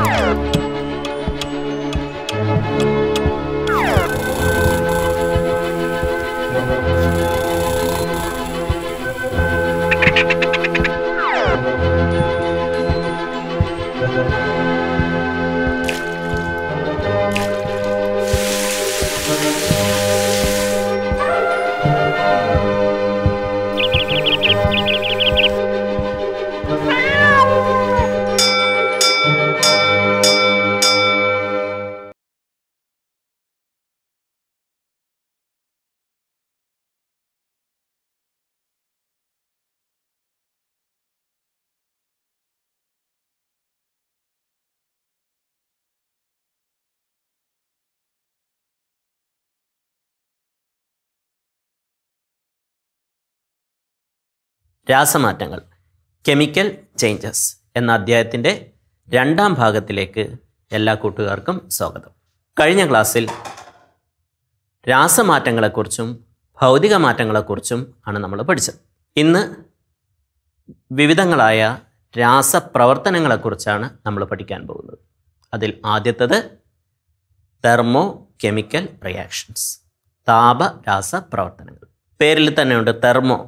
Oh! രാസമാറ്റങ്ങൾ chemical changes എന്ന അധ്യായത്തിൻ്റെ രണ്ടാം ഭാഗത്തിലേക്ക് എല്ലാ കൂട്ടുകാർക്കും സ്വാഗതം കഴിഞ്ഞ ക്ലാസ്സിൽ രാസമാറ്റങ്ങളെക്കുറിച്ചും ഭൗതിക മാറ്റങ്ങളെക്കുറിച്ചും ആണ് നമ്മൾ പഠിച്ചത് ഇന്ന് വിവിധങ്ങളായ രാസപ്രവർത്തനങ്ങളെക്കുറിച്ചാണ് നമ്മൾ പഠിക്കാൻ പോകുന്നത് അതിൽ ആദ്യത്തത് തെർമോ കെമിക്കൽ റിയാക്ഷൻസ് താപ രാസപ്രവർത്തനങ്ങൾ പേരിൽ തന്നെയുണ്ട് തെർമോ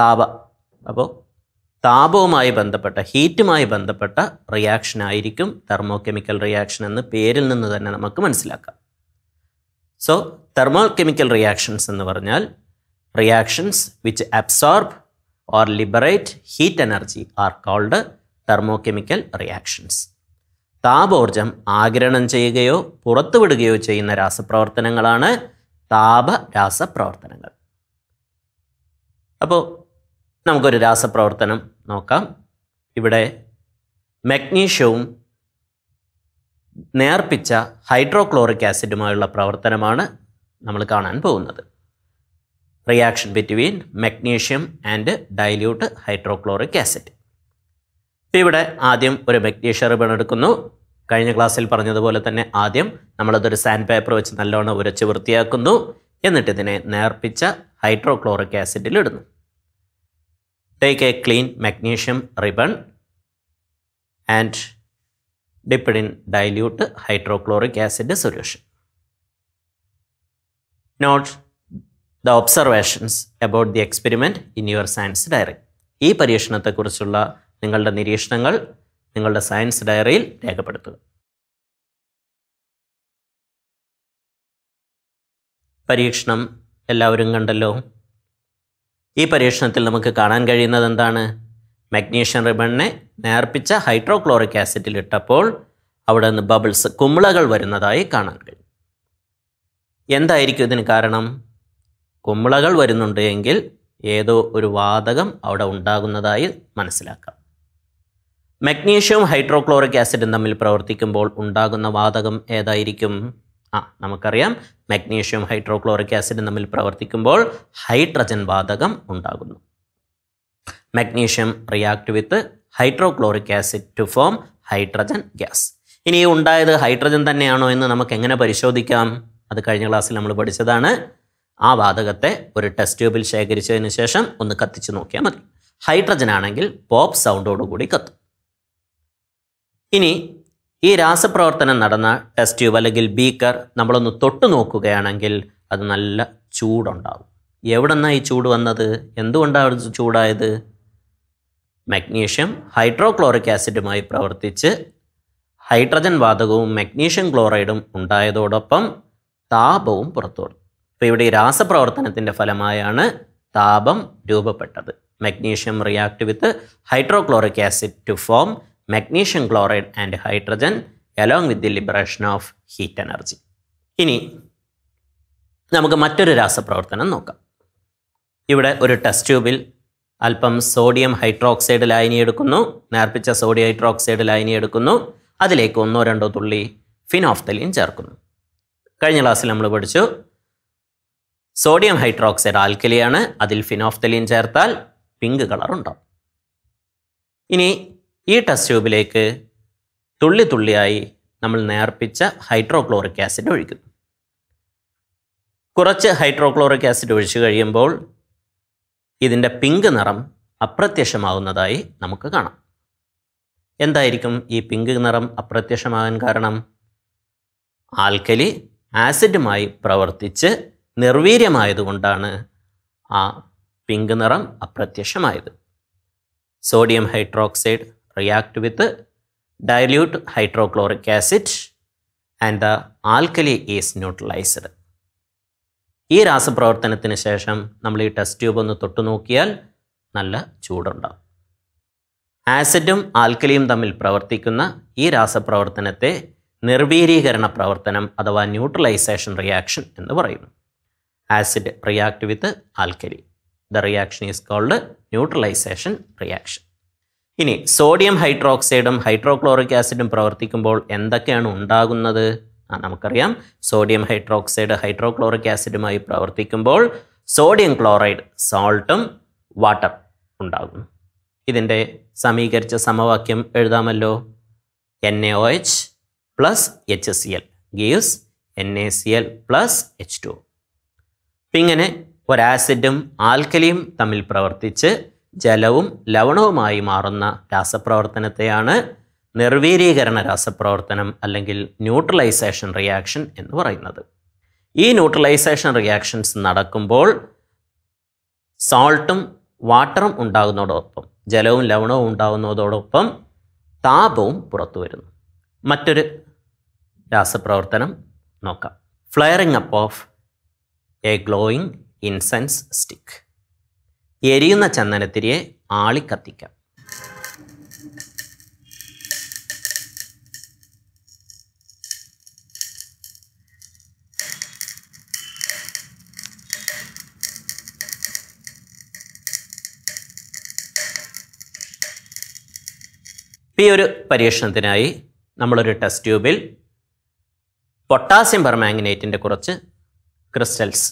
താപ അപ്പോൾ താപവുമായി ബന്ധപ്പെട്ട ഹീറ്റുമായി ബന്ധപ്പെട്ട റിയാക്ഷൻ ആയിരിക്കും തെർമോ കെമിക്കൽ റിയാക്ഷൻ എന്ന് പേരിൽ നിന്ന് തന്നെ നമുക്ക് മനസ്സിലാക്കാം സോ തെർമോ കെമിക്കൽ റിയാക്ഷൻസ് എന്ന് പറഞ്ഞാൽ reactions which absorb or liberate heat energy are called thermochemical reactions താപോർജം ആഗിരണം ചെയ്യുകയോ പുറത്തുവിടുകയോ ചെയ്യുന്ന രാസപ്രവർത്തനങ്ങളാണ് താപ രാസപ്രവർത്തനങ്ങൾ അപ്പോൾ നമുക്കൊരു രാസപ്രവർത്തനം നോക്കാം ഇവിടെ മഗ്നീഷ്യവും നേർപ്പിച്ച ഹൈഡ്രോക്ലോറിക് ആസിഡുമായുള്ള പ്രവർത്തനമാണ് നമ്മൾ കാണാൻ പോകുന്നത് reaction between magnesium and dilute hydrochloric acid ഇപ്പോൾ ഇവിടെ ആദ്യം ഒരു മഗ്നീഷ്യ റിബൺ എടുക്കുന്നു കഴിഞ്ഞ ക്ലാസ്സിൽ പറഞ്ഞതുപോലെ തന്നെ ആദ്യം നമ്മളതൊരു സാൻഡ് പേപ്പർ വെച്ച് നല്ലോണം ഉരച്ച് വൃത്തിയാക്കുന്നു എന്നിട്ട് ഇതിനെ നേർപ്പിച്ച ഹൈഡ്രോക്ലോറിക് ആസിഡിൽ ഇടുന്നു Take a clean magnesium ribbon and dip it in dilute hydrochloric acid solution. Note the observations about the experiment in your science diary. ഈ പരീക്ഷണത്തെക്കുറിച്ചുള്ള നിങ്ങളുടെ നിരീക്ഷണങ്ങൾ നിങ്ങളുടെ സയൻസ് ഡയറിയിൽ രേഖപ്പെടുത്തുക പരീക്ഷണം എല്ലാവരും കണ്ടല്ലോ ഈ പരീക്ഷണത്തിൽ നമുക്ക് കാണാൻ കഴിയുന്നത് എന്താണ് മഗ്നീഷ്യൻ റിബണിനെ നേർപ്പിച്ച ഹൈഡ്രോക്ലോറിക് ആസിഡിൽ ഇട്ടപ്പോൾ അവിടെ നിന്ന് ബബിൾസ് കുമിളകൾ വരുന്നതായി കാണാൻ കഴിയും എന്തായിരിക്കും ഇതിന് കാരണം കുമിളകൾ വരുന്നുണ്ട് എങ്കിൽ ഏതോ ഒരു വാതകം അവിടെ ഉണ്ടാകുന്നതായി മനസ്സിലാക്കാം മഗ്നീഷ്യവും ഹൈഡ്രോക്ലോറിക് ആസിഡും തമ്മിൽ പ്രവർത്തിക്കുമ്പോൾ ഉണ്ടാകുന്ന വാതകം ഏതായിരിക്കും ആ നമുക്കറിയാം മഗ്നീഷ്യം ഹൈഡ്രോക്ലോറിക് ആസിഡ് തമ്മിൽ പ്രവർത്തിക്കുമ്പോൾ ഹൈഡ്രജൻ വാതകം ഉണ്ടാകുന്നു magnesium react with hydrochloric acid to form hydrogen gas ഇനി ഉണ്ടായത് ഹൈഡ്രജൻ തന്നെയാണോ എന്ന് നമുക്ക് എങ്ങനെ പരിശോധിക്കാം അത് കഴിഞ്ഞ ക്ലാസ്സിൽ നമ്മൾ പഠിച്ചതാണ് ആ വാതകത്തെ ഒരു ടെസ്റ്റ് ട്യൂബിൽ ശേഖരിച്ചതിന് ശേഷം ഒന്ന് കത്തിച്ച് നോക്കിയാൽ മതി ഹൈഡ്രജൻ ആണെങ്കിൽ പോപ്പ് സൗണ്ടോടുകൂടി കത്തും ഇനി ഈ രാസപ്രവർത്തനം നടന്ന ടെസ്റ്റ് ട്യൂബ് അല്ലെങ്കിൽ ബീക്കർ നമ്മളൊന്ന് തൊട്ട് നോക്കുകയാണെങ്കിൽ അത് നല്ല ചൂടുണ്ടാവും എവിടെ നിന്നാണ് ഈ ചൂട് വന്നത് എന്തുകൊണ്ടാണ് ചൂടായത് മഗ്നീഷ്യം ഹൈഡ്രോക്ലോറിക് ആസിഡുമായി പ്രവർത്തിച്ച് ഹൈഡ്രജൻ വാതകവും മഗ്നീഷ്യം ക്ലോറൈഡും ഉണ്ടായതോടൊപ്പം താപവും പുറത്തു വന്നു അപ്പോൾ ഇവിടെ ഈ രാസപ്രവർത്തനത്തിൻ്റെ ഫലമായാണ് താപം രൂപപ്പെട്ടത് magnesium react with hydrochloric acid to form magnesium chloride and hydrogen along with the liberation of heat energy ഇനി നമുക്ക് മറ്റൊരു രാസപ്രവർത്തനം നോക്കാം ഇവിടെ ഒരു ടെസ്റ്റ് ട്യൂബിൽ അല്പം സോഡിയം ഹൈഡ്രോക്സൈഡ് ലായനി എടുക്കുന്നു നേർപ്പിച്ച സോഡിയം ഹൈഡ്രോക്സൈഡ് ലായനി എടുക്കുന്നു അതിലേക്ക് ഒന്നോ രണ്ടോ തുള്ളി ഫിനോഫ്തലിൻ ചേർക്കുന്നു കഴിഞ്ഞ ക്ലാസ്സിൽ നമ്മൾ പഠിച്ചു സോഡിയം ഹൈഡ്രോക്സൈഡ് ആൽക്കലിയാണ് അതിൽ ഫിനോഫ്തലിൻ ചേർത്താൽ പിങ്ക് കളർ ഉണ്ടാവും ഇനി ഈ ടെസ്റ്റ് ട്യൂബിലേക്ക് തുള്ളി തുള്ളിയായി നമ്മൾ നേർപ്പിച്ച ഹൈഡ്രോക്ലോറിക് ആസിഡ് ഒഴിക്കുന്നു കുറച്ച് ഹൈഡ്രോക്ലോറിക് ആസിഡ് ഒഴിച്ചു കഴിയുമ്പോൾ ഇതിൻ്റെ പിങ്ക് നിറം അപ്രത്യക്ഷമാകുന്നതായി നമുക്ക് കാണാം എന്തായിരിക്കും ഈ പിങ്ക് നിറം അപ്രത്യക്ഷമാകാൻ കാരണം ആൽക്കലി ആസിഡുമായി പ്രവർത്തിച്ച് നിർവീര്യമായതുകൊണ്ടാണ് ആ പിങ്ക് നിറം അപ്രത്യക്ഷമായത് sodium hydroxide react with dilute hydrochloric acid and the alkali is neutralised ഈ രാസപ്രവർത്തനത്തിന് ശേഷം നമ്മൾ ഈ ടെസ്റ്റ് ട്യൂബ് ഒന്ന് തൊട്ടു നോക്കിയാൽ നല്ല ചൂടുണ്ടാവും ആസിഡും ആൽക്കലിയും തമ്മിൽ പ്രവർത്തിക്കുന്ന ഈ രാസപ്രവർത്തനത്തെ നിർവീരീകരണ പ്രവർത്തനം അഥവാ ന്യൂട്രലൈസേഷൻ റിയാക്ഷൻ എന്ന് പറയുന്നു acid react with alkali the reaction is called neutralisation reaction ഇനി സോഡിയം ഹൈഡ്രോക്സൈഡും ഹൈഡ്രോക്ലോറിക് ആസിഡും പ്രവർത്തിക്കുമ്പോൾ എന്തൊക്കെയാണ് ഉണ്ടാകുന്നത് ആ നമുക്കറിയാം സോഡിയം ഹൈഡ്രോക്സൈഡ് ഹൈഡ്രോക്ലോറിക് ആസിഡുമായി പ്രവർത്തിക്കുമ്പോൾ സോഡിയം ക്ലോറൈഡ് സോൾട്ടും വാട്ടർ ഉണ്ടാകും ഇതിൻ്റെ സമീകരിച്ച സമവാക്യം എഴുതാമല്ലോ N A O H plus H C L gives N A C L plus H two ഇങ്ങനെ ഒരാസിഡും ആൽക്കലിയും തമ്മിൽ പ്രവർത്തിച്ച് ജലവും ലവണവുമായി മാറുന്ന രാസപ്രവർത്തനത്തെയാണ് നിർവീരീകരണ രാസപ്രവർത്തനം അല്ലെങ്കിൽ ന്യൂട്രലൈസേഷൻ റിയാക്ഷൻ എന്ന് പറയുന്നത് ഈ ന്യൂട്രലൈസേഷൻ റിയാക്ഷൻസ് നടക്കുമ്പോൾ സോൾട്ടും വാട്ടറും ഉണ്ടാകുന്നതോടൊപ്പം ജലവും ലവണവും ഉണ്ടാകുന്നതോടൊപ്പം താപവും പുറത്തു വരുന്നു മറ്റൊരു രാസപ്രവർത്തനം നോക്കാം flaring up of a glowing incense stick എരിയുന്ന ചന്ദനത്തിരിയെ ആളിക്കത്തിക്കാം ഈ ഒരു പരീക്ഷണത്തിനായി നമ്മളൊരു ടെസ്റ്റ് ട്യൂബിൽ പൊട്ടാസ്യം പെർമാംഗനേറ്റിൻ്റെ കുറച്ച് ക്രിസ്റ്റൽസ്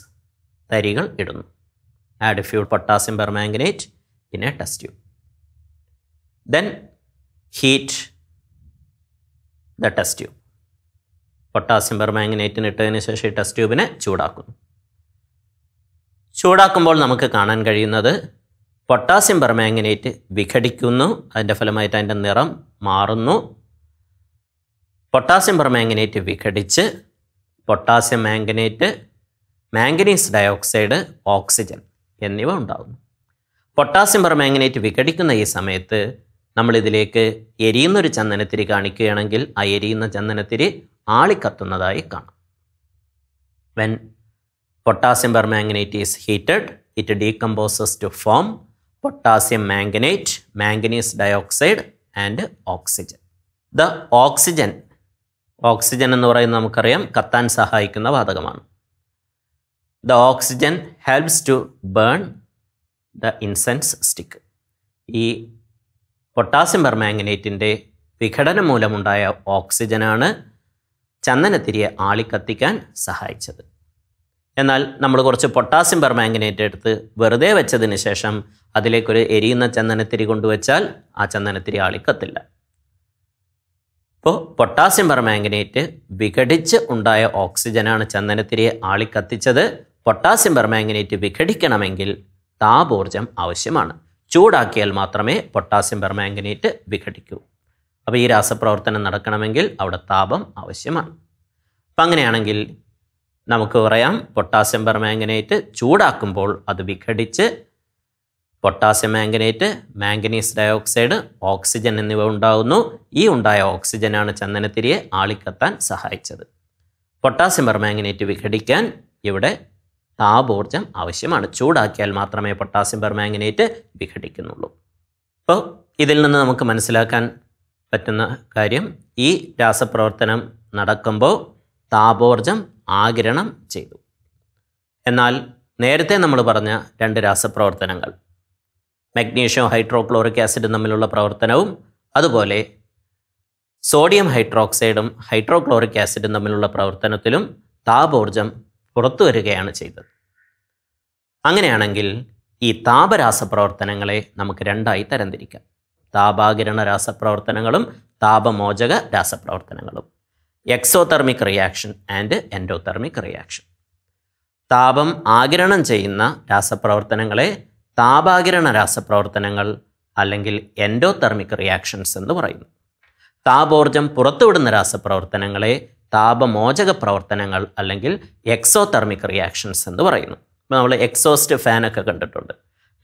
തരികൾ ഇടുന്നു add fuel potassium permanganate in a test tube then heat the test tube potassium പെർമാംഗനേറ്റിന് ഇട്ടതിന് ശേഷം ഈ ടെസ്റ്റ് ട്യൂബിനെ ചൂടാക്കുന്നു ചൂടാക്കുമ്പോൾ നമുക്ക് കാണാൻ കഴിയുന്നത് പൊട്ടാസ്യം പെർമാംഗനേറ്റ് വിഘടിക്കുന്നു അതിൻ്റെ ഫലമായിട്ട് അതിൻ്റെ നിറം മാറുന്നു പൊട്ടാസ്യം പെർമാംഗനേറ്റ് വിഘടിച്ച് potassium manganate manganese dioxide oxygen എന്നിവ ഉണ്ടാകുന്നു പൊട്ടാസ്യം പെർമാംഗനേറ്റ് വിഘടിക്കുന്ന ഈ സമയത്ത് നമ്മളിതിലേക്ക് എരിയുന്നൊരു ചന്ദനത്തിരി കാണിക്കുകയാണെങ്കിൽ ആ എരിയുന്ന ചന്ദനത്തിരി ആളിക്കത്തുന്നതായി കാണാം when potassium permanganate is heated it decomposes to form potassium manganate manganese dioxide and oxygen the oxygen oxygen എന്ന് പറയുന്നത് നമുക്കറിയാം കത്താൻ സഹായിക്കുന്ന വാതകമാണ് the oxygen helps to burn the incense stick ഈ പൊട്ടാസ്യം പെർമാംഗനേറ്റിൻ്റെ വിഘടനം മൂലമുണ്ടായ ഓക്സിജനാണ് ചന്ദനത്തിരിയെ ആളിക്കത്തിക്കാൻ സഹായിച്ചത് എന്നാൽ നമ്മൾ കുറച്ച് പൊട്ടാസ്യം പെർമാംഗനേറ്റ് എടുത്ത് വെറുതെ വെച്ചതിന് ശേഷം അതിലേക്കൊരു എരിയുന്ന ചന്ദനത്തിരി കൊണ്ടുവച്ചാൽ ആ ചന്ദനത്തിരി ആളിക്കത്തില്ല ഇപ്പോൾ പൊട്ടാസ്യം പെർമാംഗനേറ്റ് വിഘടിച്ച് ഉണ്ടായ ഓക്സിജനാണ് ചന്ദനത്തിരിയെ ആളിക്കത്തിച്ചത് പൊട്ടാസ്യം പെർമാംഗനേറ്റ് വിഘടിക്കണമെങ്കിൽ താപോർജം ആവശ്യമാണ് ചൂടാക്കിയാൽ മാത്രമേ പൊട്ടാസ്യം പെർമാംഗനേറ്റ് വിഘടിക്കൂ അപ്പോൾ ഈ രാസപ്രവർത്തനം നടക്കണമെങ്കിൽ അവിടെ താപം ആവശ്യമാണ് അപ്പം അങ്ങനെയാണെങ്കിൽ നമുക്ക് പറയാം പൊട്ടാസ്യം പെർമാംഗനേറ്റ് ചൂടാക്കുമ്പോൾ അത് വിഘടിച്ച് potassium manganate manganese dioxide oxygen എന്നിവ ഉണ്ടാകുന്നു ഈ ഉണ്ടായ ഓക്സിജനാണ് ചന്ദനത്തിരിയെ ആളിക്കത്താൻ സഹായിച്ചത് പൊട്ടാസ്യം പെർമാംഗനേറ്റ് വിഘടിക്കാൻ ഇവിടെ താപോർജം ആവശ്യമാണ് ചൂടാക്കിയാൽ മാത്രമേ പൊട്ടാസ്യം പെർമാംഗനേറ്റ് വിഘടിക്കുന്നുള്ളൂ അപ്പോൾ ഇതിൽ നിന്ന് നമുക്ക് മനസ്സിലാക്കാൻ പറ്റുന്ന കാര്യം ഈ രാസപ്രവർത്തനം നടക്കുമ്പോൾ താപോർജം ആഗിരണം ചെയ്തു എന്നാൽ നേരത്തെ നമ്മൾ പറഞ്ഞ രണ്ട് രാസപ്രവർത്തനങ്ങൾ മഗ്നീഷ്യം ഹൈഡ്രോക്ലോറിക് ആസിഡ് തമ്മിലുള്ള പ്രവർത്തനവും അതുപോലെ സോഡിയം ഹൈഡ്രോക്സൈഡും ഹൈഡ്രോക്ലോറിക് ആസിഡും തമ്മിലുള്ള പ്രവർത്തനത്തിലും താപോർജം പുറത്തു വരികയാണ് ചെയ്തത് അങ്ങനെയാണെങ്കിൽ ഈ താപരാസ പ്രവർത്തനങ്ങളെ നമുക്ക് രണ്ടായി തരംതിരിക്കാം താപാകിരണ രാസപ്രവർത്തനങ്ങളും താപമോചക രാസപ്രവർത്തനങ്ങളും exothermic reaction and endothermic reaction താപം ആകിരണം ചെയ്യുന്ന രാസപ്രവർത്തനങ്ങളെ താപാകിരണ രാസപ്രവർത്തനങ്ങൾ അല്ലെങ്കിൽ എൻഡോതെർമിക് റിയാക്ഷൻസ് എന്ന് പറയുന്നു താപോർജം പുറത്തുവിടുന്ന രാസപ്രവർത്തനങ്ങളെ താപമോചക പ്രവർത്തനങ്ങൾ അല്ലെങ്കിൽ എക്സോതെർമിക് റിയാക്ഷൻസ് എന്ന് പറയുന്നു ഇപ്പോൾ നമ്മൾ എക്സോസ്റ്റ് ഫാനൊക്കെ കണ്ടിട്ടുണ്ട്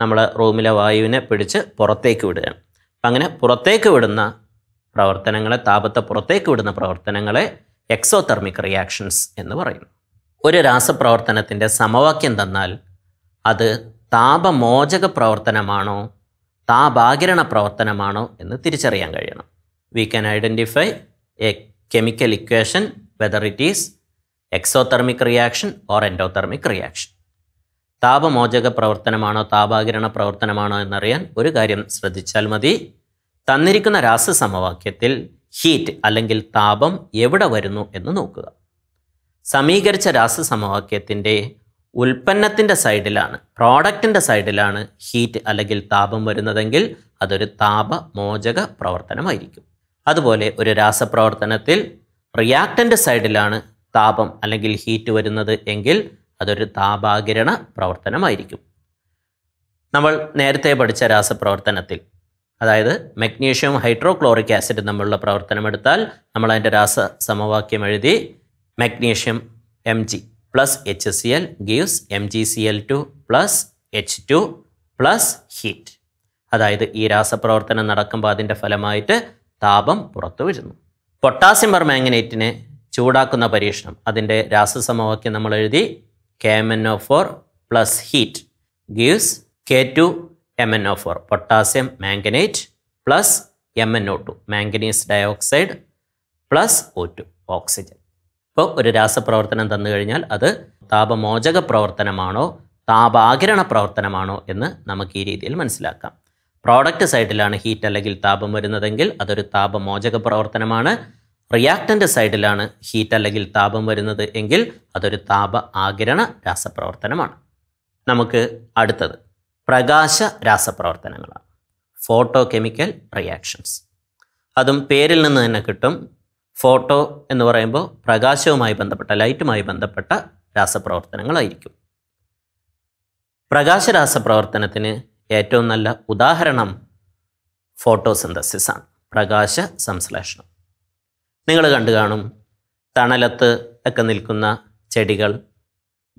നമ്മൾ റൂമിലെ വായുവിനെ പിടിച്ച് പുറത്തേക്ക് വിടുകയാണ് അപ്പം അങ്ങനെ പുറത്തേക്ക് വിടുന്ന പ്രവർത്തനങ്ങളെ താപത്തെ പുറത്തേക്ക് വിടുന്ന പ്രവർത്തനങ്ങളെ എക്സോതെർമിക് റിയാക്ഷൻസ് എന്ന് പറയുന്നു ഒരു രാസപ്രവർത്തനത്തിൻ്റെ സമവാക്യം തന്നാൽ അത് താപമോചക പ്രവർത്തനമാണോ താപാകിരണ പ്രവർത്തനമാണോ എന്ന് തിരിച്ചറിയാൻ കഴിയണം we can identify a chemical equation whether it is exothermic reaction or endothermic reaction താപമോചക പ്രവർത്തനമാണോ താപാകിരണ പ്രവർത്തനമാണോ എന്നറിയാൻ ഒരു കാര്യം ശ്രദ്ധിച്ചാൽ മതി തന്നിരിക്കുന്ന രാസ സമവാക്യത്തിൽ ഹീറ്റ് അല്ലെങ്കിൽ താപം എവിടെ വരുന്നു എന്ന് നോക്കുക സമീകരിച്ച രാസ സമവാക്യത്തിൻ്റെ ഉൽപ്പന്നത്തിൻ്റെ സൈഡിലാണ് പ്രോഡക്റ്റിൻ്റെ സൈഡിലാണ് ഹീറ്റ് അല്ലെങ്കിൽ താപം വരുന്നതെങ്കിൽ അതൊരു താപമോചക പ്രവർത്തനമായിരിക്കും അതുപോലെ ഒരു രാസപ്രവർത്തനത്തിൽ റിയാക്റ്റൻ്റ് സൈഡിലാണ് താപം അല്ലെങ്കിൽ ഹീറ്റ് വരുന്നത് എങ്കിൽ അതൊരു താപാകിരണ പ്രവർത്തനമായിരിക്കും നമ്മൾ നേരത്തെ പഠിച്ച രാസപ്രവർത്തനത്തിൽ അതായത് മഗ്നീഷ്യം ഹൈഡ്രോക്ലോറിക് ആസിഡ് തമ്മിലുള്ള പ്രവർത്തനം എടുത്താൽ നമ്മൾ അതിൻ്റെ രാസ സമവാക്യം എഴുതി magnesium M G plus H C L gives M G C L two plus H two plus heat അതായത് ഈ രാസപ്രവർത്തനം നടക്കുമ്പോൾ അതിൻ്റെ ഫലമായിട്ട് താപം പുറത്തു വരുന്നു പൊട്ടാസ്യം പെർമാംഗനേറ്റിനെ ചൂടാക്കുന്ന പരീക്ഷണം അതിൻ്റെ രാസസമവാക്യം നമ്മൾ എഴുതി K M N O four plus heat gives K two M N O four potassium manganate plus M N O two manganese dioxide plus O two oxygen ഇപ്പോൾ ഒരു രാസപ്രവർത്തനം തന്നു കഴിഞ്ഞാൽ അത് താപമോചക പ്രവർത്തനമാണോ താപാകിരണ പ്രവർത്തനമാണോ എന്ന് നമുക്ക് ഈ രീതിയിൽ മനസ്സിലാക്കാം പ്രോഡക്റ്റ് സൈഡിലാണ് ഹീറ്റ് അല്ലെങ്കിൽ താപം വരുന്നതെങ്കിൽ അതൊരു താപമോചക പ്രവർത്തനമാണ് റിയാക്റ്റൻ്റ് സൈഡിലാണ് ഹീറ്റ് അല്ലെങ്കിൽ താപം വരുന്നത് എങ്കിൽ അതൊരു താപ ആകിരണ രാസപ്രവർത്തനമാണ് നമുക്ക് അടുത്തത് പ്രകാശ രാസപ്രവർത്തനങ്ങളാണ് ഫോട്ടോ കെമിക്കൽ റിയാക്ഷൻസ് അതും പേരിൽ നിന്ന് തന്നെ കിട്ടും ഫോട്ടോ എന്ന് പറയുമ്പോൾ പ്രകാശവുമായി ബന്ധപ്പെട്ട ലൈറ്റുമായി ബന്ധപ്പെട്ട രാസപ്രവർത്തനങ്ങളായിരിക്കും പ്രകാശരാസപ്രവർത്തനത്തിന് ഏറ്റവും നല്ല ഉദാഹരണം ഫോട്ടോസിന്തസിസ് ആണ് പ്രകാശ സംശ്ലേഷണം നിങ്ങൾ കണ്ടു കാണും തണലത്ത് ഒക്കെ നിൽക്കുന്ന ചെടികൾ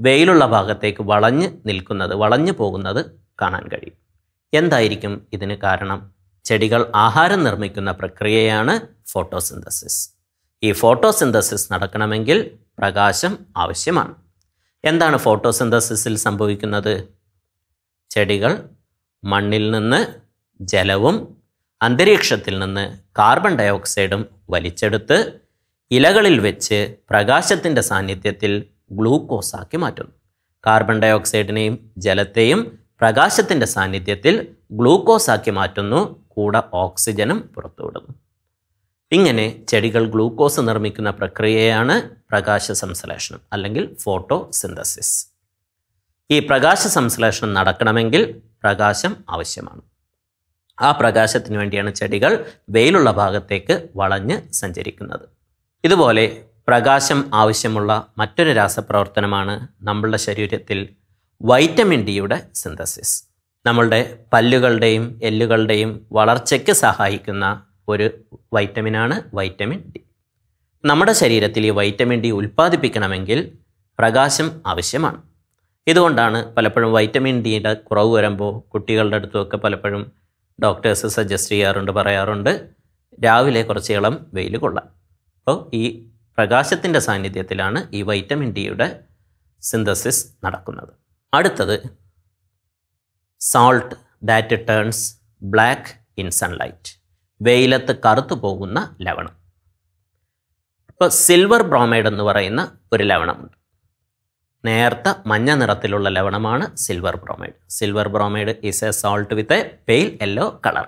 വെയിലുള്ള ഭാഗത്തേക്ക് വളഞ്ഞ് നിൽക്കുന്നത് വളഞ്ഞു പോകുന്നത് കാണാൻ കഴിയും എന്തായിരിക്കും ഇതിന് കാരണം ചെടികൾ ആഹാരം നിർമ്മിക്കുന്ന പ്രക്രിയയാണ് ഫോട്ടോസിന്തസിസ് ഈ ഫോട്ടോസിന്തസിസ് നടക്കണമെങ്കിൽ പ്രകാശം ആവശ്യമാണ് എന്താണ് ഫോട്ടോസിന്തസിസിൽ സംഭവിക്കുന്നത് ചെടികൾ മണ്ണിൽ നിന്ന് ജലവും അന്തരീക്ഷത്തിൽ നിന്ന് കാർബൺ ഡയോക്സൈഡും വലിച്ചെടുത്ത് ഇലകളിൽ വെച്ച് പ്രകാശത്തിൻ്റെ സാന്നിധ്യത്തിൽ ഗ്ലൂക്കോസാക്കി മാറ്റുന്നു കാർബൺ ഡയോക്സൈഡിനെയും ജലത്തെയും പ്രകാശത്തിൻ്റെ സാന്നിധ്യത്തിൽ ഗ്ലൂക്കോസാക്കി മാറ്റുന്നു കൂടെ ഓക്സിജനും പുറത്തുവിടുന്നു ഇങ്ങനെ ചെടികൾ ഗ്ലൂക്കോസ് നിർമ്മിക്കുന്ന പ്രക്രിയയാണ് പ്രകാശ സംശ്ലേഷണം അല്ലെങ്കിൽ ഫോട്ടോ സിന്തസിസ് ഈ പ്രകാശ സംശ്ലേഷണം നടക്കണമെങ്കിൽ പ്രകാശം ആവശ്യമാണ് ആ പ്രകാശത്തിന് വേണ്ടിയാണ് ചെടികൾ വെയിലുള്ള ഭാഗത്തേക്ക് വളഞ്ഞ് സഞ്ചരിക്കുന്നത് ഇതുപോലെ പ്രകാശം ആവശ്യമുള്ള മറ്റൊരു രാസപ്രവർത്തനമാണ് നമ്മളുടെ ശരീരത്തിൽ വൈറ്റമിൻ ഡിയുടെ സിന്തസിസ് നമ്മളുടെ പല്ലുകളുടെയും എല്ലുകളുടെയും വളർച്ചയ്ക്ക് സഹായിക്കുന്ന ഒരു വൈറ്റമിനാണ് വൈറ്റമിൻ ഡി നമ്മുടെ ശരീരത്തിൽ ഈ വൈറ്റമിൻ ഡി ഉൽപ്പാദിപ്പിക്കണമെങ്കിൽ പ്രകാശം ആവശ്യമാണ് ഇതുകൊണ്ടാണ് പലപ്പോഴും വൈറ്റമിൻ ഡിയുടെ കുറവ് വരുമ്പോൾ കുട്ടികളുടെ അടുത്തുമൊക്കെ പലപ്പോഴും ഡോക്ടേഴ്സ് സജസ്റ്റ് ചെയ്യാറുണ്ട് പറയാറുണ്ട് രാവിലെ കുറച്ച് ഇളം വെയിൽ കൊള്ളാം അപ്പോൾ ഈ പ്രകാശത്തിൻ്റെ സാന്നിധ്യത്തിലാണ് ഈ വൈറ്റമിൻ ഡിയുടെ സിന്തസിസ് നടക്കുന്നത് അടുത്തത് salt that turns black in sunlight വെയിലത്ത് കറുത്തു പോകുന്ന ലവണം ഇപ്പോൾ സിൽവർ ബ്രോമൈഡ് എന്ന് പറയുന്ന ഒരു ലവണമുണ്ട് നേർത്ത മഞ്ഞ നിറത്തിലുള്ള ലവണമാണ് silver bromide silver bromide is a salt with a pale yellow colour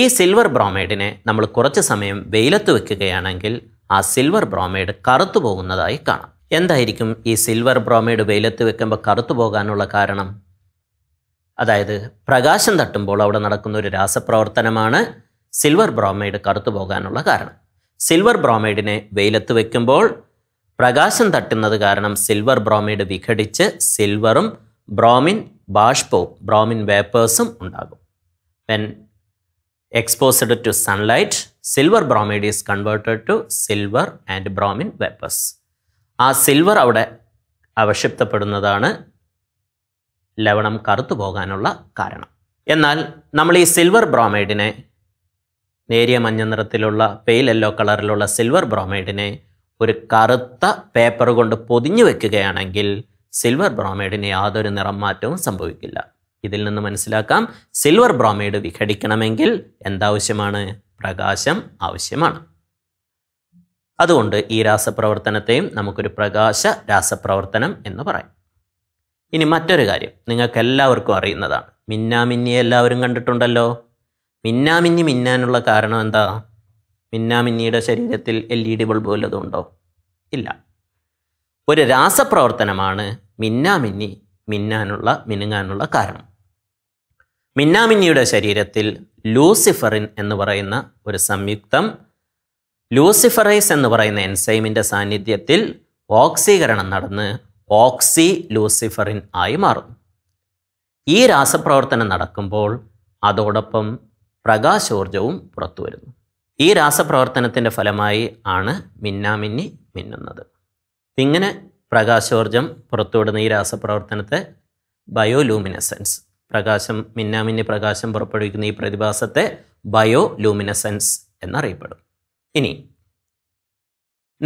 ഈ സിൽവർ ബ്രോമൈഡിനെ നമ്മൾ കുറച്ച് സമയം വെയിലത്ത് വെക്കുകയാണെങ്കിൽ ആ സിൽവർ ബ്രോമൈഡ് കറുത്തു പോകുന്നതായി കാണാം എന്തായിരിക്കും ഈ സിൽവർ ബ്രോമൈഡ് വെയിലത്ത് വെക്കുമ്പോൾ കറുത്തു പോകാനുള്ള കാരണം അതായത് പ്രകാശം തട്ടുമ്പോൾ അവിടെ നടക്കുന്ന ഒരു രാസപ്രവർത്തനമാണ് സിൽവർ ബ്രോമൈഡ് കറുത്തു പോകാനുള്ള കാരണം സിൽവർ ബ്രോമൈഡിനെ വെയിലത്ത് വെക്കുമ്പോൾ പ്രകാശം തട്ടുന്നത് കാരണം സിൽവർ ബ്രോമൈഡ് വിഘടിച്ച് സിൽവറും ബ്രോമിൻ ബാഷ്പവും ബ്രോമിൻ വേപ്പേഴ്സും ഉണ്ടാകും when exposed to sunlight silver bromide is converted to silver and bromine vapours ആ സിൽവർ അവിടെ അവക്ഷിപ്തപ്പെടുന്നതാണ് ലവണം കറുത്തു പോകാനുള്ള കാരണം എന്നാൽ നമ്മൾ ഈ സിൽവർ ബ്രോമൈഡിനെ നേരിയ മഞ്ഞ നിറത്തിലുള്ള പെയിൽ യെല്ലോ കളറിലുള്ള സിൽവർ ബ്രോമൈഡിനെ ഒരു കറുത്ത പേപ്പർ കൊണ്ട് പൊതിഞ്ഞു വെക്കുകയാണെങ്കിൽ സിൽവർ ബ്രോമൈഡിന് യാതൊരു നിറം മാറ്റവും സംഭവിക്കില്ല ഇതിൽ നിന്ന് മനസ്സിലാക്കാം സിൽവർ ബ്രോമൈഡ് വിഘടിക്കണമെങ്കിൽ എന്താവശ്യമാണ് പ്രകാശം ആവശ്യമാണ് അതുകൊണ്ട് ഈ രാസപ്രവർത്തനത്തെയും നമുക്കൊരു പ്രകാശ രാസപ്രവർത്തനം എന്ന് പറയാം ഇനി മറ്റൊരു കാര്യം നിങ്ങൾക്ക് എല്ലാവർക്കും അറിയുന്നതാണ് മിന്നാമിന്നി എല്ലാവരും കണ്ടിട്ടുണ്ടല്ലോ മിന്നാമിന്നി മിന്നാനുള്ള കാരണം എന്താ മിന്നാമിന്നിയുടെ ശരീരത്തിൽ എൽ ഇ ഡി ബൾബ് വല്ലതും ഉണ്ടോ ഇല്ല ഒരു രാസപ്രവർത്തനമാണ് മിന്നാമിന്നി മിന്നാനുള്ള മിനുങ്ങാനുള്ള കാരണം മിന്നാമിന്നിയുടെ ശരീരത്തിൽ ലൂസിഫറിൻ എന്ന് പറയുന്ന ഒരു സംയുക്തം ലൂസിഫറൈസ് എന്ന് പറയുന്ന എൻസൈമിൻ്റെ സാന്നിധ്യത്തിൽ ഓക്സീകരണം നടന്ന് ഓക്സി ലൂസിഫറിൻ ആയി മാറും ഈ രാസപ്രവർത്തനം നടക്കുമ്പോൾ അതോടൊപ്പം പ്രകാശോർജവും പുറത്തു വരുന്നു ഈ രാസപ്രവർത്തനത്തിൻ്റെ ഫലമായി ആണ് മിന്നാമിന്നി മിന്നുന്നത് ഇങ്ങനെ പ്രകാശോർജം പുറത്തുവിടുന്ന ഈ രാസപ്രവർത്തനത്തെ ബയോലൂമിനസെൻസ് പ്രകാശം മിന്നാമിന്നി പ്രകാശം പുറപ്പെടുവിക്കുന്ന ഈ പ്രതിഭാസത്തെ ബയോലൂമിനസെൻസ് എന്നറിയപ്പെടും ഇനി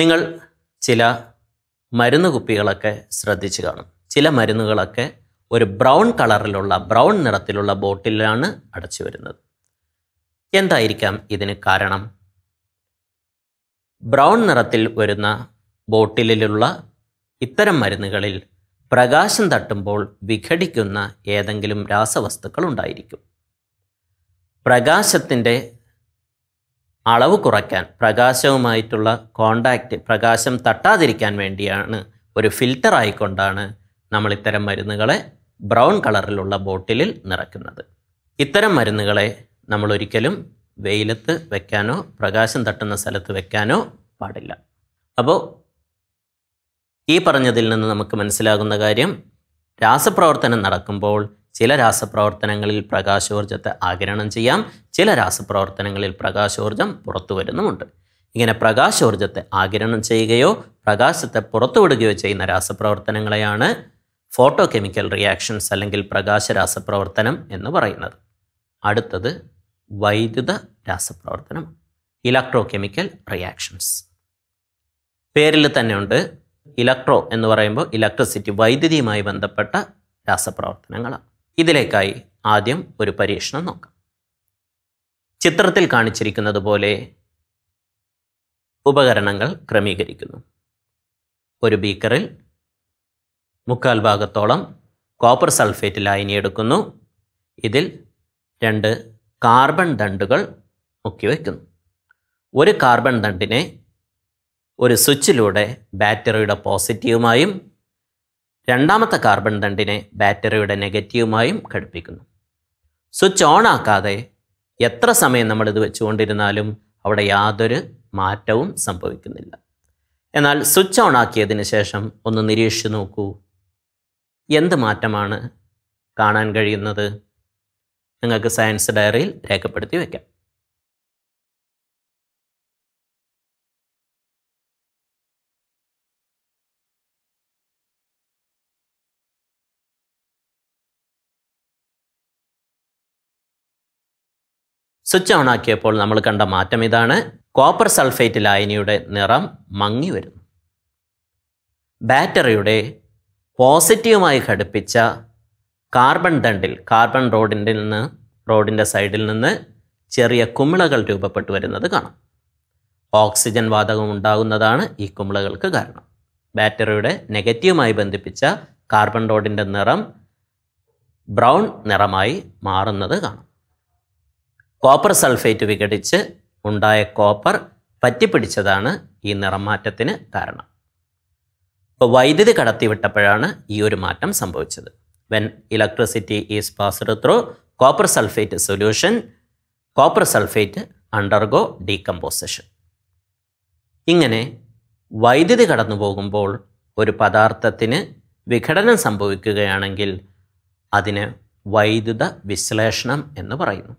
നിങ്ങൾ ചില മരുന്ന് കുപ്പികളൊക്കെ ശ്രദ്ധിച്ചു കാണും ചില മരുന്നുകളൊക്കെ ഒരു ബ്രൗൺ കളറിലുള്ള ബ്രൗൺ നിറത്തിലുള്ള ബോട്ടിലാണ് അടച്ചു വരുന്നത് എന്തായിരിക്കാം ഇതിന് കാരണം ബ്രൗൺ നിറത്തിൽ വരുന്ന ബോട്ടിലുള്ള ഇത്തരം മരുന്നുകളിൽ പ്രകാശം തട്ടുമ്പോൾ വിഘടിക്കുന്ന ഏതെങ്കിലും രാസവസ്തുക്കൾ ഉണ്ടായിരിക്കും പ്രകാശത്തിൻ്റെ അളവ് കുറയ്ക്കാൻ പ്രകാശവുമായിട്ടുള്ള കോണ്ടാക്റ്റ് പ്രകാശം തട്ടാതിരിക്കാൻ വേണ്ടിയാണ് ഒരു ഫിൽറ്റർ ആയിക്കൊണ്ടാണ് നമ്മൾ ഇത്തരം മരുന്നുകളെ ബ്രൗൺ കളറിലുള്ള ബോട്ടിലിൽ നിറയ്ക്കുന്നത് ഇത്തരം മരുന്നുകളെ നമ്മൾ ഒരിക്കലും വെയിലത്ത് വെക്കാനോ പ്രകാശം തട്ടുന്ന സ്ഥലത്ത് വെക്കാനോ പാടില്ല അപ്പോൾ ഈ പറഞ്ഞതിൽ നിന്ന് നമുക്ക് മനസ്സിലാകുന്ന കാര്യം രാസപ്രവർത്തനം നടക്കുമ്പോൾ ചില രാസപ്രവർത്തനങ്ങളിൽ പ്രകാശോർജ്ജത്തെ ആഗിരണം ചെയ്യാം ചില രാസപ്രവർത്തനങ്ങളിൽ പ്രകാശോർജ്ജം പുറത്തു വരുന്നുമുണ്ട് ഇങ്ങനെ പ്രകാശോർജ്ജത്തെ ആഗിരണം ചെയ്യുകയോ പ്രകാശത്തെ പുറത്തുവിടുകയോ ചെയ്യുന്ന രാസപ്രവർത്തനങ്ങളെയാണ് ഫോട്ടോ കെമിക്കൽ റിയാക്ഷൻസ് അല്ലെങ്കിൽ പ്രകാശ രാസപ്രവർത്തനം എന്ന് പറയുന്നത് അടുത്തത് വൈദ്യുത രാസപ്രവർത്തനം ഇലക്ട്രോ കെമിക്കൽ റിയാക്ഷൻസ് പേരിൽ തന്നെയുണ്ട് ഇലക്ട്രോ എന്ന് പറയുമ്പോൾ ഇലക്ട്രിസിറ്റി വൈദ്യുതിയുമായി ബന്ധപ്പെട്ട രാസപ്രവർത്തനങ്ങളാണ് ഇതിലേക്കായി ആദ്യം ഒരു പരീക്ഷണം നോക്കാം ചിത്രത്തിൽ കാണിച്ചിരിക്കുന്നത് പോലെ ഉപകരണങ്ങൾ ക്രമീകരിക്കുന്നു ഒരു ബീക്കറിൽ മുക്കാൽ ഭാഗത്തോളം കോപ്പർ സൾഫേറ്റ് ലായനി എടുക്കുന്നു ഇതിൽ രണ്ട് കാർബൺ ദണ്ടുകൾ മുക്കി വയ്ക്കുന്നു ഒരു കാർബൺ ദണ്ടിനെ ഒരു സ്വിച്ചിലൂടെ ബാറ്ററിയുടെ പോസിറ്റീവുമായും രണ്ടാമത്തെ കാർബൺ ദണ്ടിനെ ബാറ്ററിയുടെ നെഗറ്റീവുമായും ഘടിപ്പിക്കുന്നു സ്വിച്ച് ഓൺ ആക്കാതെ എത്ര സമയം നമ്മളിത് വെച്ചുകൊണ്ടിരുന്നാലും അവിടെ യാതൊരു മാറ്റവും സംഭവിക്കുന്നില്ല എന്നാൽ സ്വിച്ച് ഓൺ ആക്കിയതിന് ശേഷം ഒന്ന് നിരീക്ഷിച്ചു നോക്കൂ എന്ത് മാറ്റമാണ് കാണാൻ കഴിയുന്നത് നിങ്ങൾക്ക് സയൻസ് ഡയറിയിൽ രേഖപ്പെടുത്തി വയ്ക്കാം സ്വിച്ച് ഓൺ ആക്കിയപ്പോൾ നമ്മൾ കണ്ട മാറ്റം ഇതാണ് കോപ്പർ സൾഫേറ്റ് ലായനിയുടെ നിറം മങ്ങി വരുന്നു ബാറ്ററിയുടെ പോസിറ്റീവുമായി ഘടിപ്പിച്ച കാർബൺ ദണ്ടിൽ കാർബൺ റോഡിൻ്റെ നിന്ന് റോഡിൻ്റെ സൈഡിൽ നിന്ന് ചെറിയ കുമിളകൾ രൂപപ്പെട്ടു വരുന്നത് കാണാം ഓക്സിജൻ വാതകം ഉണ്ടാകുന്നതാണ് ഈ കുമിളകൾക്ക് കാരണം ബാറ്ററിയുടെ നെഗറ്റീവുമായി ബന്ധിപ്പിച്ച കാർബൺ റോഡിൻ്റെ നിറം ബ്രൗൺ നിറമായി മാറുന്നത് കാണാം കോപ്പർ സൾഫേറ്റ് വിഘടിച്ച് ഉണ്ടായ കോപ്പർ പറ്റിപ്പിടിച്ചതാണ് ഈ നിറം മാറ്റത്തിന് കാരണം ഇപ്പോൾ വൈദ്യുതി കടത്തിവിട്ടപ്പോഴാണ് ഈ ഒരു മാറ്റം സംഭവിച്ചത് when electricity is passed through copper sulfate solution, copper sulfate undergo decomposition. ഇങ്ങനെ വൈദ്യുതി കടന്നു പോകുമ്പോൾ ഒരു പദാർത്ഥത്തിന് വിഘടനം സംഭവിക്കുകയാണെങ്കിൽ അതിന് വൈദ്യുത വിശ്ലേഷണം എന്ന് പറയുന്നു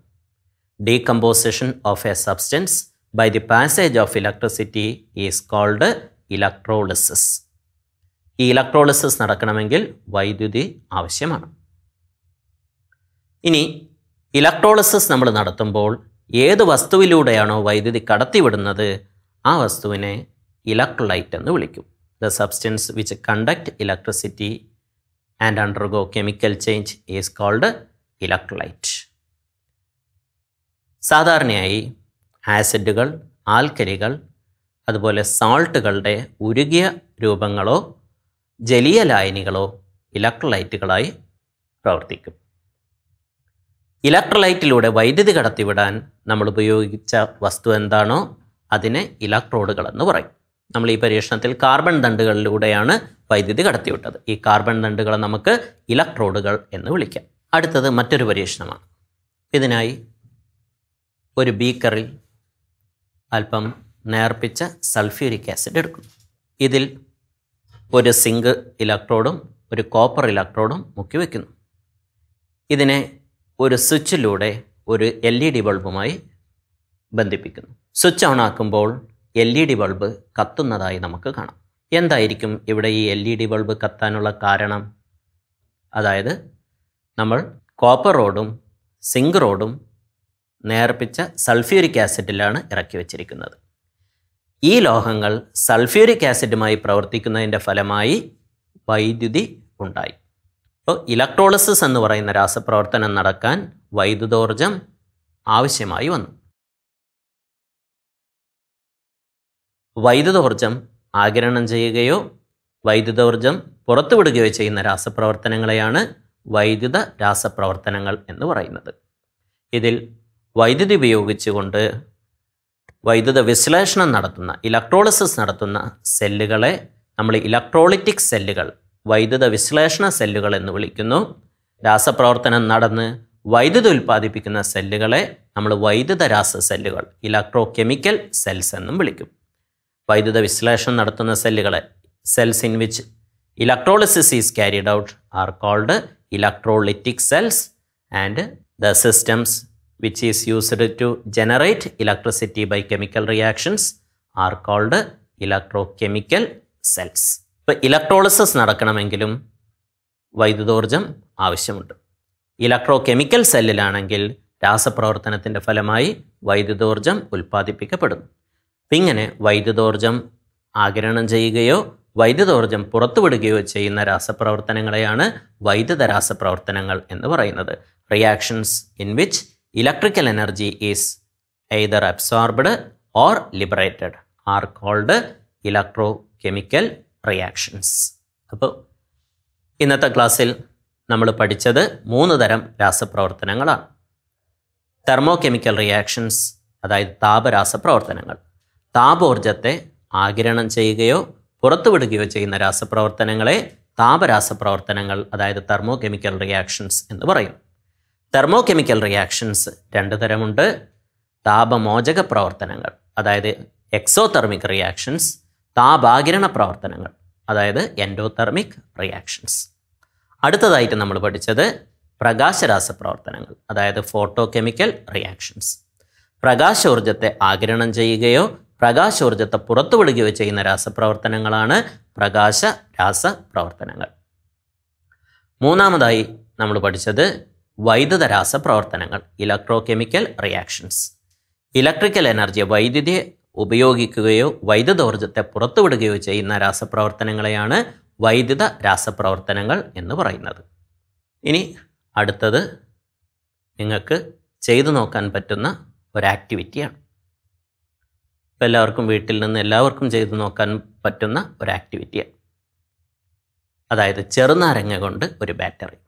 decomposition of a substance by the passage of electricity is called electrolysis ഈ ഇലക്ട്രോളിസിസ് നടക്കണമെങ്കിൽ വൈദ്യുതി ആവശ്യമാണ് ഇനി ഇലക്ട്രോളിസിസ് നമ്മൾ നടത്തുമ്പോൾ ഏത് വസ്തുവിലൂടെയാണോ വൈദ്യുതി കടത്തിവിടുന്നത് ആ വസ്തുവിനെ ഇലക്ട്രോലൈറ്റ് എന്ന് വിളിക്കും the substance which conduct electricity and undergo chemical change is called electrolyte സാധാരണയായി ആസിഡുകൾ ആൽക്കരികൾ അതുപോലെ സാൾട്ടുകളുടെ ഉരുകിയ രൂപങ്ങളോ ജലീയ ലായനികളോ ഇലക്ട്രോലൈറ്റുകളായി പ്രവർത്തിക്കും ഇലക്ട്രോലൈറ്റിലൂടെ വൈദ്യുതി കടത്തിവിടാൻ നമ്മൾ ഉപയോഗിച്ച വസ്തു എന്താണോ അതിനെ എന്ന് പറയും നമ്മൾ ഈ പരീക്ഷണത്തിൽ കാർബൺ ദണ്ടുകളിലൂടെയാണ് വൈദ്യുതി കടത്തിവിട്ടത് ഈ കാർബൺ ദണ്ടുകളെ നമുക്ക് ഇലക്ട്രോഡുകൾ എന്ന് വിളിക്കാം അടുത്തത് മറ്റൊരു പരീക്ഷണമാണ് ഇതിനായി ഒരു ബീക്കറിൽ അല്പം നേർപ്പിച്ച സൾഫ്യൂരിക് ആസിഡ് എടുക്കുന്നു ഇതിൽ ഒരു സിങ്ക് ഇലക്ട്രോഡും ഒരു കോപ്പർ ഇലക്ട്രോഡും മുക്കി വയ്ക്കുന്നു ഇതിനെ ഒരു സ്വിച്ചിലൂടെ ഒരു എൽ ഇ ഡി ബൾബുമായി ബന്ധിപ്പിക്കുന്നു സ്വിച്ച് ഓൺ ആക്കുമ്പോൾ എൽ ഇ ഡി ബൾബ് കത്തുന്നതായി നമുക്ക് കാണാം എന്തായിരിക്കും ഇവിടെ ഈ എൽ ഇ ഡി ബൾബ് കത്താനുള്ള കാരണം അതായത് നമ്മൾ കോപ്പർ റോഡും സിങ്ക് റോഡും നേർപ്പിച്ച സൾഫ്യൂരിക് ആസിഡിലാണ് ഇറക്കി വച്ചിരിക്കുന്നത് ഈ ലോഹങ്ങൾ സൾഫ്യൂരിക് ആസിഡുമായി പ്രവർത്തിക്കുന്നതിൻ്റെ ഫലമായി വൈദ്യുതി ഉണ്ടായി അപ്പോൾ ഇലക്ട്രോളിസിസ് എന്ന് പറയുന്ന രാസപ്രവർത്തനം നടക്കാൻ വൈദ്യുതോർജം ആവശ്യമായി വന്നു വൈദ്യുതോർജം ആഗിരണം ചെയ്യുകയോ വൈദ്യുതോർജം പുറത്തുവിടുകയോ ചെയ്യുന്ന രാസപ്രവർത്തനങ്ങളെയാണ് വൈദ്യുത രാസപ്രവർത്തനങ്ങൾ എന്ന് പറയുന്നത് ഇതിൽ വൈദ്യുതി ഉപയോഗിച്ചുകൊണ്ട് വൈദ്യുത വിശ്ലേഷണം നടത്തുന്ന ഇലക്ട്രോളിസിസ് നടത്തുന്ന സെല്ലുകളെ നമ്മൾ ഇലക്ട്രോളിറ്റിക് സെല്ലുകൾ വൈദ്യുത വിശ്ലേഷണ സെല്ലുകൾ എന്ന് വിളിക്കുന്നു രാസപ്രവർത്തനം നടന്ന് വൈദ്യുതി ഉൽപ്പാദിപ്പിക്കുന്ന സെല്ലുകളെ നമ്മൾ വൈദ്യുത രാസ സെല്ലുകൾ ഇലക്ട്രോ കെമിക്കൽ സെൽസ് എന്നും വിളിക്കും വൈദ്യുത വിശ്ലേഷണം നടത്തുന്ന സെല്ലുകളെ cells in which electrolysis is carried out are called electrolytic cells and the systems which is used to generate electricity by chemical reactions are called electrochemical cells. ഇപ്പോൾ ഇലക്ട്രോളിസിസ് നടക്കണമെങ്കിലും വൈദ്യുതോർജം ആവശ്യമുണ്ട് ഇലക്ട്രോ കെമിക്കൽ സെല്ലിലാണെങ്കിൽ രാസപ്രവർത്തനത്തിൻ്റെ ഫലമായി വൈദ്യുതോർജം ഉൽപ്പാദിപ്പിക്കപ്പെടുന്നു ഇങ്ങനെ വൈദ്യുതോർജം ആഗിരണം ചെയ്യുകയോ വൈദ്യുതോർജം പുറത്തുവിടുകയോ ചെയ്യുന്ന രാസപ്രവർത്തനങ്ങളെയാണ് വൈദ്യുത രാസപ്രവർത്തനങ്ങൾ എന്ന് പറയുന്നത് reactions in which energy is either either or liberated are called electrochemical reactions അപ്പോൾ ഇന്നത്തെ ക്ലാസ്സിൽ നമ്മൾ പഠിച്ചത് മൂന്ന് തരം രാസപ്രവർത്തനങ്ങളാണ് കെമിക്കൽ റിയാക്ഷൻസ് അതായത് താപരാസപ്രവർത്തനങ്ങൾ താപോർജത്തെ ആകിരണം ചെയ്യുകയോ പുറത്തുവിടുകയോ ചെയ്യുന്ന രാസപ്രവർത്തനങ്ങളെ താപരാസപ്രവർത്തനങ്ങൾ അതായത് കെമിക്കൽ റിയാക്ഷൻസ് എന്ന് പറയും തെർമോകെമിക്കൽ റിയാക്ഷൻസ് രണ്ട് തരമുണ്ട് താപമോചക പ്രവർത്തനങ്ങൾ അതായത് എക്സോതെർമിക് റിയാക്ഷൻസ് താപാകിരണ പ്രവർത്തനങ്ങൾ അതായത് എൻഡോതെർമിക് റിയാക്ഷൻസ് അടുത്തതായിട്ട് നമ്മൾ പഠിച്ചത് പ്രകാശരാസ പ്രവർത്തനങ്ങൾ അതായത് ഫോട്ടോകെമിക്കൽ റിയാക്ഷൻസ് പ്രകാശോർജത്തെ ആകിരണം ചെയ്യുകയോ പ്രകാശോർജത്തെ പുറത്തുവിടുകയോ ചെയ്യുന്ന രാസപ്രവർത്തനങ്ങളാണ് പ്രകാശ രാസപ്രവർത്തനങ്ങൾ മൂന്നാമതായി നമ്മൾ പഠിച്ചത് വൈദ്യുതരാസ പ്രവർത്തനങ്ങൾ electrochemical reactions electrical energy വൈദ്യുതി ഉപയോഗിക്കുകയോ വൈദ്യുതോർജ്ജത്തെ പുറത്തുവിടുകയോ ചെയ്യുന്ന രാസപ്രവർത്തനങ്ങളെയാണ് വൈദ്യുത രാസപ്രവർത്തനങ്ങൾ എന്ന് പറയുന്നത് ഇനി അടുത്തത് നിങ്ങൾക്ക് ചെയ്തു നോക്കാൻ പറ്റുന്ന ഒരു ആക്ടിവിറ്റിയാണ് ഇപ്പോൾ എല്ലാവർക്കും വീട്ടിൽ നിന്ന് എല്ലാവർക്കും ചെയ്തു നോക്കാൻ പറ്റുന്ന ഒരു ആക്ടിവിറ്റിയാണ് അതായത് ചെറുനാരങ്ങ കൊണ്ട് ഒരു ബാറ്ററി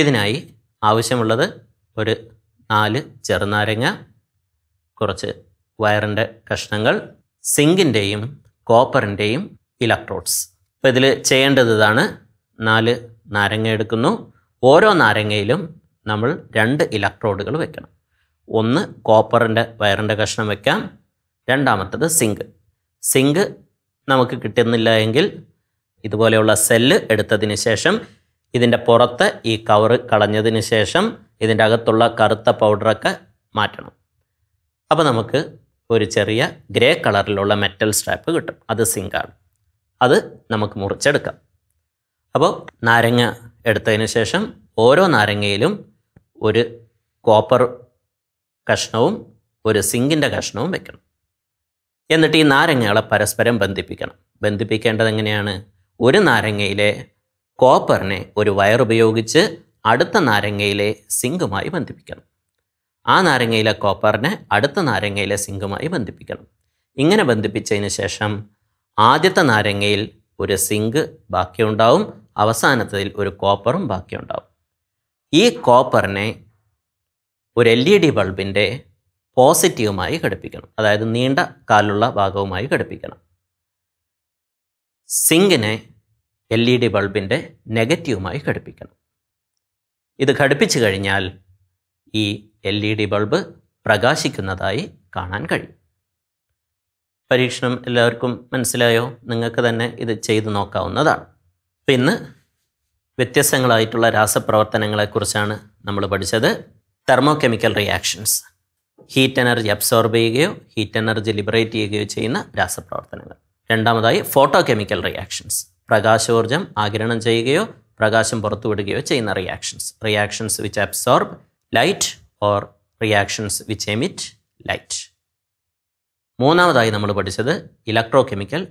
ഇതിനായി ആവശ്യമുള്ളത് ഒരു നാല് ചെറുനാരങ്ങ കുറച്ച് വയറിൻ്റെ കഷ്ണങ്ങൾ സിങ്കിൻ്റെയും കോപ്പറിൻ്റെയും ഇലക്ട്രോഡ്സ് അപ്പോൾ ഇതിൽ ചെയ്യേണ്ടത് ഇതാണ് നാല് നാരങ്ങ എടുക്കുന്നു ഓരോ നാരങ്ങയിലും നമ്മൾ രണ്ട് ഇലക്ട്രോഡുകൾ വെക്കണം ഒന്ന് കോപ്പറിൻ്റെ വയറിൻ്റെ കഷ്ണം വെക്കാം രണ്ടാമത്തത് സിങ്ക് സിങ്ക് നമുക്ക് കിട്ടുന്നില്ല എങ്കിൽ ഇതുപോലെയുള്ള സെല്ല് എടുത്തതിന് ശേഷം ഇതിൻ്റെ പുറത്ത് ഈ കവറ് കളഞ്ഞതിന് ശേഷം ഇതിൻ്റെ അകത്തുള്ള കറുത്ത പൗഡറൊക്കെ മാറ്റണം അപ്പോൾ നമുക്ക് ഒരു ചെറിയ ഗ്രേ കളറിലുള്ള മെറ്റൽ സ്ട്രാപ്പ് കിട്ടും അത് സിങ്കാണ് അത് നമുക്ക് മുറിച്ചെടുക്കാം അപ്പോൾ നാരങ്ങ എടുത്തതിന് ശേഷം ഓരോ നാരങ്ങയിലും ഒരു കോപ്പർ കഷ്ണവും ഒരു സിങ്കിൻ്റെ കഷ്ണവും വെക്കണം എന്നിട്ട് ഈ നാരങ്ങകളെ പരസ്പരം ബന്ധിപ്പിക്കണം ബന്ധിപ്പിക്കേണ്ടത് എങ്ങനെയാണ് ഒരു നാരങ്ങയിലെ കോപ്പറിനെ ഒരു വയറുപയോഗിച്ച് അടുത്ത നാരങ്ങയിലെ സിങ്കുമായി ബന്ധിപ്പിക്കണം ആ നാരങ്ങയിലെ കോപ്പറിനെ അടുത്ത നാരങ്ങയിലെ സിങ്കുമായി ബന്ധിപ്പിക്കണം ഇങ്ങനെ ബന്ധിപ്പിച്ചതിന് ശേഷം ആദ്യത്തെ നാരങ്ങയിൽ ഒരു സിങ്ക് ബാക്കിയുണ്ടാവും അവസാനത്തിൽ ഒരു കോപ്പറും ബാക്കിയുണ്ടാവും ഈ കോപ്പറിനെ ഒരു എൽ ഇ ഡി ബൾബിൻ്റെ പോസിറ്റീവുമായി ഘടിപ്പിക്കണം അതായത് നീണ്ട കാലുള്ള ഭാഗവുമായി ഘടിപ്പിക്കണം സിങ്കിനെ എൽ ഇ ഡി ബൾബിൻ്റെ നെഗറ്റീവുമായി ഘടിപ്പിക്കണം ഇത് ഘടിപ്പിച്ചു കഴിഞ്ഞാൽ ഈ എൽ ഇ ഡി ബൾബ് പ്രകാശിക്കുന്നതായി കാണാൻ കഴിയും പരീക്ഷണം എല്ലാവർക്കും മനസ്സിലായോ നിങ്ങൾക്ക് തന്നെ ഇത് ചെയ്തു നോക്കാവുന്നതാണ് അപ്പം ഇന്ന് വ്യത്യസ്തങ്ങളായിട്ടുള്ള രാസപ്രവർത്തനങ്ങളെക്കുറിച്ചാണ് നമ്മൾ പഠിച്ചത് thermochemical reactions heat energy absorb ചെയ്യുകയോ ഹീറ്റ് എനർജി ലിബറേറ്റ് ചെയ്യുകയോ ചെയ്യുന്ന രാസപ്രവർത്തനങ്ങൾ രണ്ടാമതായി ഫോട്ടോ കെമിക്കൽ റിയാക്ഷൻസ് പ്രകാശോർജം ആകിരണം ചെയ്യുകയോ പ്രകാശം വിടുകയോ ചെയ്യുന്ന reactions reactions which absorb light or reactions which emit light മൂന്നാമതായി നമ്മൾ പഠിച്ചത് ഇലക്ട്രോ കെമിക്കൽ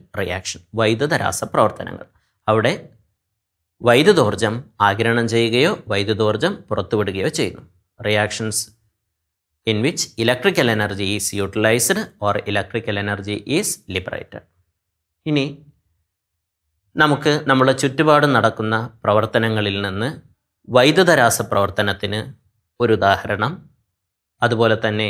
വൈദ്യുത രാസപ്രവർത്തനങ്ങൾ അവിടെ വൈദ്യുതോർജം ആകിരണം ചെയ്യുകയോ വൈദ്യുതോർജം പുറത്തുവിടുകയോ ചെയ്യുന്നു reactions in which electrical energy is utilized or electrical energy is liberated ഇനി നമുക്ക് നമ്മുടെ ചുറ്റുപാട് നടക്കുന്ന പ്രവർത്തനങ്ങളിൽ നിന്ന് വൈദ്യുത രാസപ്രവർത്തനത്തിന് ഒരു ഉദാഹരണം അതുപോലെ തന്നെ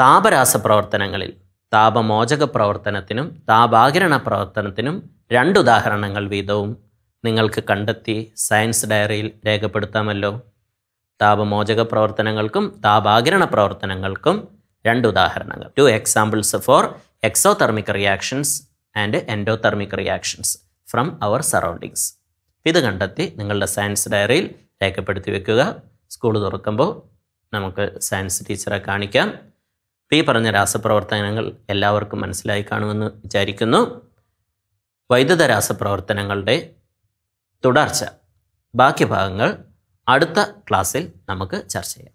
താപരാസപ്രവർത്തനങ്ങളിൽ താപമോചക പ്രവർത്തനത്തിനും താപാകിരണ പ്രവർത്തനത്തിനും രണ്ട് ഉദാഹരണങ്ങൾ വീതവും നിങ്ങൾക്ക് കണ്ടെത്തി സയൻസ് ഡയറിയിൽ രേഖപ്പെടുത്താമല്ലോ താപമോചക പ്രവർത്തനങ്ങൾക്കും താപാകിരണ പ്രവർത്തനങ്ങൾക്കും രണ്ട് ഉദാഹരണങ്ങൾ two examples for exothermic reactions and endothermic reactions from our surroundings ഇത് കണ്ടെത്തി നിങ്ങളുടെ സയൻസ് ഡയറിയിൽ രേഖപ്പെടുത്തി വെക്കുക സ്കൂൾ തുറക്കുമ്പോൾ നമുക്ക് സയൻസ് ടീച്ചറെ കാണിക്കാം ഈ പറഞ്ഞ രാസപ്രവർത്തനങ്ങൾ എല്ലാവർക്കും മനസ്സിലായി കാണുമെന്ന് വിചാരിക്കുന്നു വൈദ്യുത രാസപ്രവർത്തനങ്ങളുടെ തുടർച്ച ബാക്കി ഭാഗങ്ങൾ അടുത്ത ക്ലാസ്സിൽ നമുക്ക് ചർച്ച ചെയ്യാം